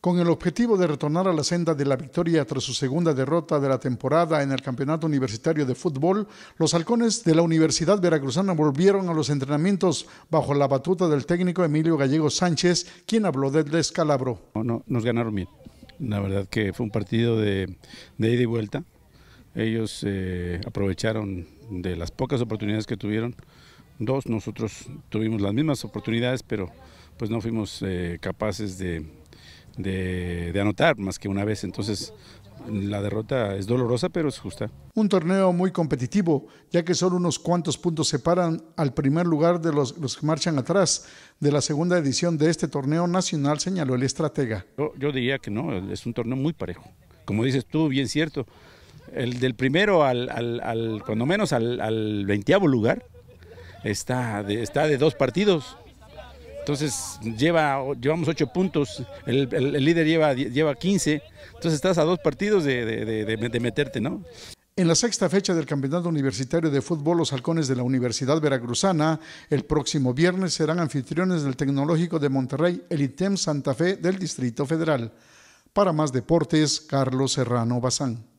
con el objetivo de retornar a la senda de la victoria tras su segunda derrota de la temporada en el Campeonato Universitario de Fútbol, los halcones de la Universidad Veracruzana volvieron a los entrenamientos bajo la batuta del técnico Emilio Gallego Sánchez, quien habló del descalabro. No, nos ganaron bien. La verdad que fue un partido de, ida y vuelta. Ellos eh, aprovecharon de las pocas oportunidades que tuvieron. Dos, nosotros tuvimos las mismas oportunidades, pero pues no fuimos eh, capaces de, de, anotar más que una vez. Entonces, la derrota es dolorosa, pero es justa. Un torneo muy competitivo, ya que solo unos cuantos puntos separan al primer lugar de los, que marchan atrás de la segunda edición de este torneo nacional, señaló el estratega. Yo, diría que no, es un torneo muy parejo. Como dices tú, bien cierto, el del primero al, cuando menos al, al lugar está está de dos partidos. Entonces lleva, llevamos ocho puntos, el, líder lleva, lleva entonces estás a dos partidos de, meterte, ¿no? En la sexta fecha del Campeonato Universitario de Fútbol, los halcones de la Universidad Veracruzana, el próximo viernes serán anfitriones del Tecnológico de Monterrey, el ITEM Santa Fe del Distrito Federal. Para más deportes, Carlos Serrano Bazán.